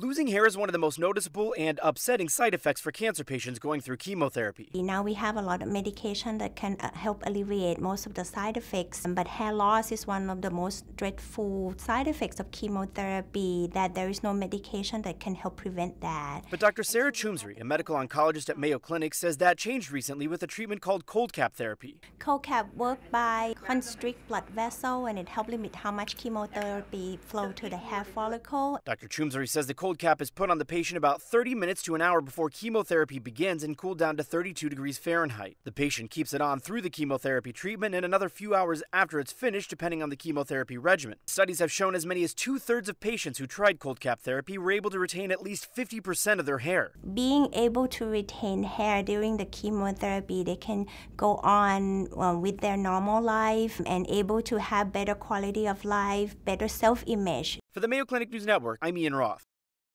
Losing hair is one of the most noticeable and upsetting side effects for cancer patients going through chemotherapy. Now we have a lot of medication that can uh, help alleviate most of the side effects, but hair loss is one of the most dreadful side effects of chemotherapy that there is no medication that can help prevent that. But Dr. Sarah Chumsry, a medical oncologist at Mayo Clinic, says that changed recently with a treatment called cold cap therapy. Cold cap works by constrict blood vessel and it helps limit how much chemotherapy flow to the hair follicle. Dr. Chumsry says the cold cold cap is put on the patient about 30 minutes to an hour before chemotherapy begins and cooled down to 32 degrees Fahrenheit. The patient keeps it on through the chemotherapy treatment and another few hours after it's finished, depending on the chemotherapy regimen. Studies have shown as many as two thirds of patients who tried cold cap therapy were able to retain at least 50% of their hair. Being able to retain hair during the chemotherapy, they can go on with their normal life and able to have better quality of life, better self image. For the Mayo Clinic News Network, I'm Ian Roth.